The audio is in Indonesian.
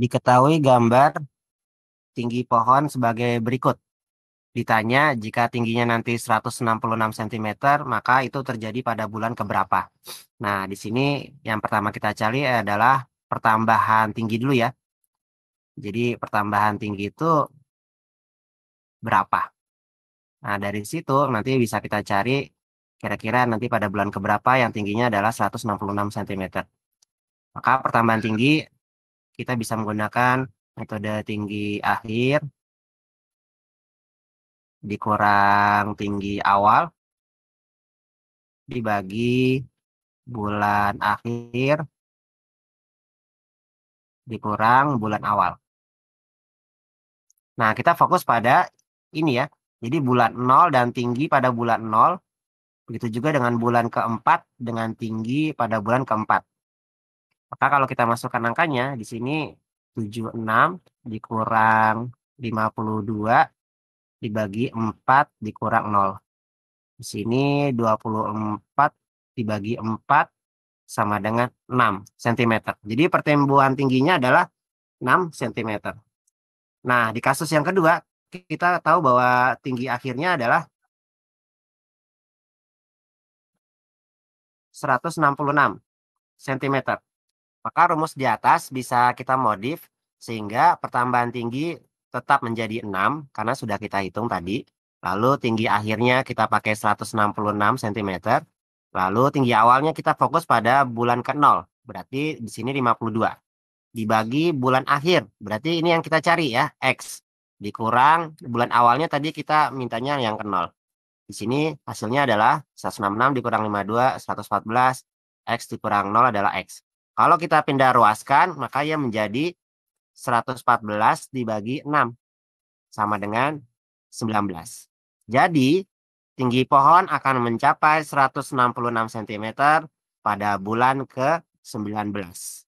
Diketahui gambar tinggi pohon sebagai berikut. Ditanya jika tingginya nanti 166 cm, maka itu terjadi pada bulan keberapa. Nah, di sini yang pertama kita cari adalah pertambahan tinggi dulu ya. Jadi pertambahan tinggi itu berapa. Nah, dari situ nanti bisa kita cari kira-kira nanti pada bulan keberapa yang tingginya adalah 166 cm. Maka pertambahan tinggi kita bisa menggunakan metode tinggi akhir dikurang tinggi awal dibagi bulan akhir dikurang bulan awal. Nah, kita fokus pada ini ya. Jadi bulan 0 dan tinggi pada bulan 0. Begitu juga dengan bulan keempat dengan tinggi pada bulan keempat. Maka kalau kita masukkan angkanya, di sini 76 dikurang 52 dibagi 4 dikurang 0. Di sini 24 dibagi 4 sama dengan 6 cm. Jadi pertumbuhan tingginya adalah 6 cm. Nah, di kasus yang kedua, kita tahu bahwa tinggi akhirnya adalah 166 cm. Maka rumus di atas bisa kita modif sehingga pertambahan tinggi tetap menjadi 6 karena sudah kita hitung tadi. Lalu tinggi akhirnya kita pakai 166 cm. Lalu tinggi awalnya kita fokus pada bulan ke-0, berarti di sini 52. Dibagi bulan akhir, berarti ini yang kita cari ya, X. Dikurang bulan awalnya tadi kita mintanya yang ke-0. Di sini hasilnya adalah 166 dikurang 52, 114. X dikurang 0 adalah X. Kalau kita pindah ruaskan, maka ia menjadi 114 dibagi 6. Sama dengan 19. Jadi, tinggi pohon akan mencapai 166 cm pada bulan ke-19.